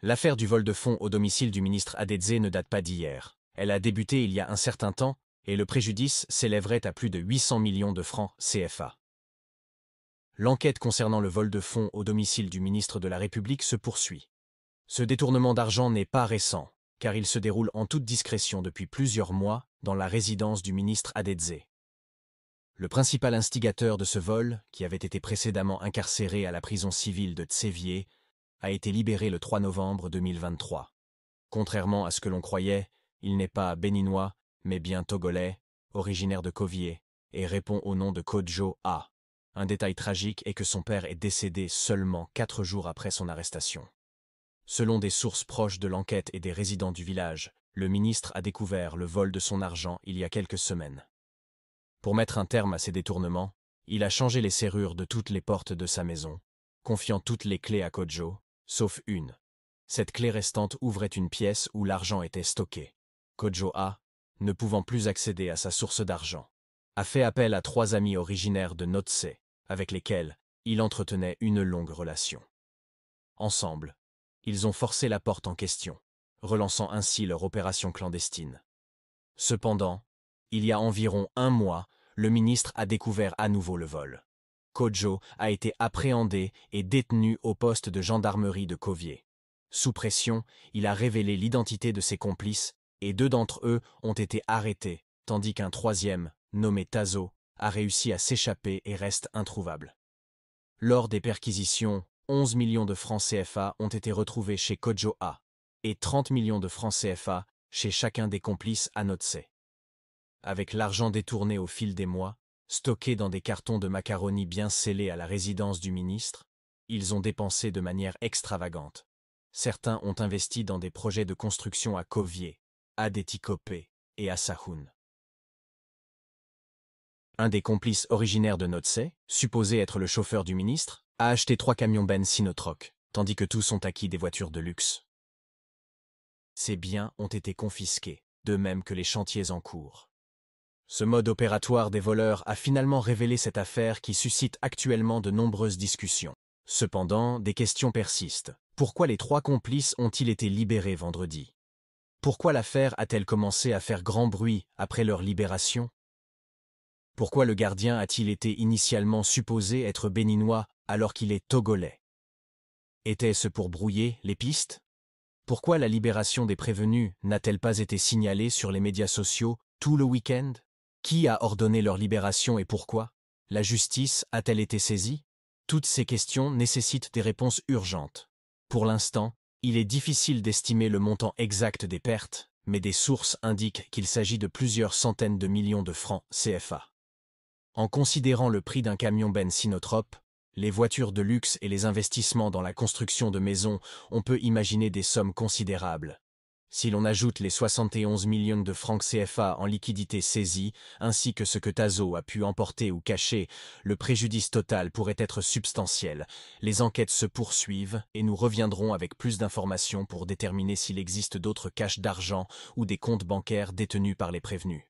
L'affaire du vol de fonds au domicile du ministre Adedze ne date pas d'hier. Elle a débuté il y a un certain temps, et le préjudice s'élèverait à plus de 800 millions de francs CFA. L'enquête concernant le vol de fonds au domicile du ministre de la République se poursuit. Ce détournement d'argent n'est pas récent, car il se déroule en toute discrétion depuis plusieurs mois dans la résidence du ministre Adedze. Le principal instigateur de ce vol, qui avait été précédemment incarcéré à la prison civile de Tsevier, a été libéré le 3 novembre 2023. Contrairement à ce que l'on croyait, il n'est pas béninois, mais bien togolais, originaire de Covier, et répond au nom de Kojo A. Un détail tragique est que son père est décédé seulement quatre jours après son arrestation. Selon des sources proches de l'enquête et des résidents du village, le ministre a découvert le vol de son argent il y a quelques semaines. Pour mettre un terme à ces détournements, il a changé les serrures de toutes les portes de sa maison, confiant toutes les clés à Kojo, sauf une. Cette clé restante ouvrait une pièce où l'argent était stocké. Kojo A, ne pouvant plus accéder à sa source d'argent, a fait appel à trois amis originaires de Notse, avec lesquels il entretenait une longue relation. Ensemble, ils ont forcé la porte en question, relançant ainsi leur opération clandestine. Cependant, il y a environ un mois, le ministre a découvert à nouveau le vol. Kojo a été appréhendé et détenu au poste de gendarmerie de Covier. Sous pression, il a révélé l'identité de ses complices, et deux d'entre eux ont été arrêtés, tandis qu'un troisième, nommé Tazo, a réussi à s'échapper et reste introuvable. Lors des perquisitions, 11 millions de francs CFA ont été retrouvés chez Kojo A et 30 millions de francs CFA chez chacun des complices à Avec l'argent détourné au fil des mois, Stockés dans des cartons de macaroni bien scellés à la résidence du ministre, ils ont dépensé de manière extravagante. Certains ont investi dans des projets de construction à Covier, à Déticopé et à Sahoun. Un des complices originaires de Notse, supposé être le chauffeur du ministre, a acheté trois camions Ben Sinotroc, tandis que tous ont acquis des voitures de luxe. Ces biens ont été confisqués, de même que les chantiers en cours. Ce mode opératoire des voleurs a finalement révélé cette affaire qui suscite actuellement de nombreuses discussions. Cependant, des questions persistent. Pourquoi les trois complices ont-ils été libérés vendredi Pourquoi l'affaire a-t-elle commencé à faire grand bruit après leur libération Pourquoi le gardien a-t-il été initialement supposé être béninois alors qu'il est togolais Était-ce pour brouiller les pistes Pourquoi la libération des prévenus n'a-t-elle pas été signalée sur les médias sociaux tout le week-end qui a ordonné leur libération et pourquoi La justice a-t-elle été saisie Toutes ces questions nécessitent des réponses urgentes. Pour l'instant, il est difficile d'estimer le montant exact des pertes, mais des sources indiquent qu'il s'agit de plusieurs centaines de millions de francs CFA. En considérant le prix d'un camion ben Sinotrope, les voitures de luxe et les investissements dans la construction de maisons, on peut imaginer des sommes considérables. Si l'on ajoute les 71 millions de francs CFA en liquidités saisies, ainsi que ce que Tazo a pu emporter ou cacher, le préjudice total pourrait être substantiel. Les enquêtes se poursuivent et nous reviendrons avec plus d'informations pour déterminer s'il existe d'autres caches d'argent ou des comptes bancaires détenus par les prévenus.